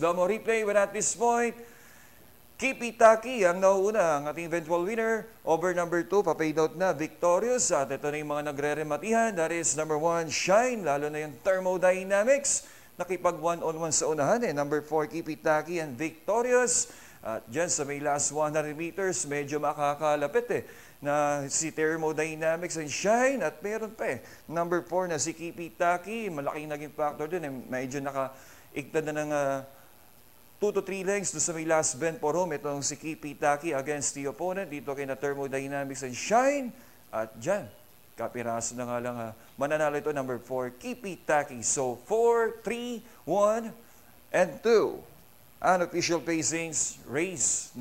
No more replay. We're at this point. Kipitaki Taki ang nauuna, ang ating eventual winner. Over number 2, papaid out na, victorious. At ito na yung mga nagre-rematihan. That is number 1, Shine, lalo na yung thermodynamics. Nakipag one-on-one sa unahan eh. Number 4, Kipitaki and victorious. At dyan sa may last 100 meters, medyo makakalapit eh na si Thermodynamics and Shine at meron pa eh. Number 4 na si Kipitaki, malaking naging factor din. Eh. Medyo naka nakaigtad na ng uh, 2 to 3 lengths do sa may last bend po room. Itong si KP Taki against the opponent. Dito kay na Thermodynamics and Shine. At dyan, kapiraso na nga lang ha. Ah, mananalo ito number 4, KP Taki. So 4, 3, 1, and 2. official pacings, race